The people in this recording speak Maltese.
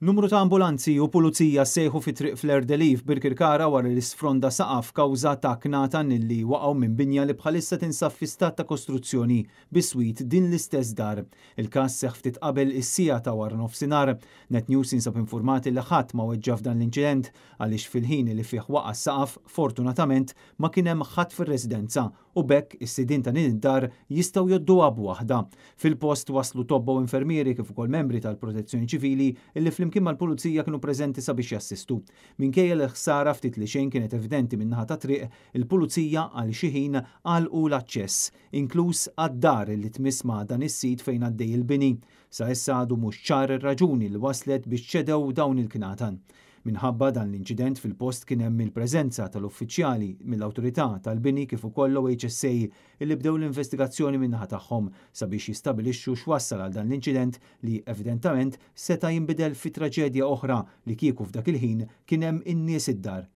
Numru ta' ambulanzi u pulizija sejħu fi triq fl Delif birkirkara wara l-isfronda saqaf kawza ta' knata nilli waqgħu minn binja li bħalissa tinsaf fi stat ta' kostruzzjoni biswit din l-istess dar. Il-każ seħ ftit qabel is-sija ta' war nofsinhar. Net News insab informati li ħadd ma weġġa f'dan l-inċident għaliex fil-ħin li fih waqa' saqaf fortunatament ma kien hemm ħadd fir-residenza u bekk is-sidin ta' nil dar jistgħu joddu waħda. Fil-post waslu tobba u infermieri kif ukoll membri tal-Protezzjoni Ċivili illi fl flimkien mal-pulizija kienu preżenti sabiex jassistu. Minkejja l-ħsara ftit li xejn kienet evidenti minnaħa ta' triq, il-pulizija għal xi ħin u l-aċċess, inkluż għad-dar li tmiss ma' dan is-sit fejn għaddej il-bini. Sa issa għadu mhux ċar raġuni li waslet biex ċedew dawn il-knatan. Minħabba dan l-inċident fil-post kien hemm il-preżenza tal-uffiċjali mill-awtorità tal-bini kif ukoll HSA li bdew l-investigazzjoni minnaħa tagħhom sabiex jistabilixxu x'wassal għal dan l-inċident li evidentament seta' jinbidel fi traġedja oħra li kieku f'dak il-ħin kien hemm in-nies id-dar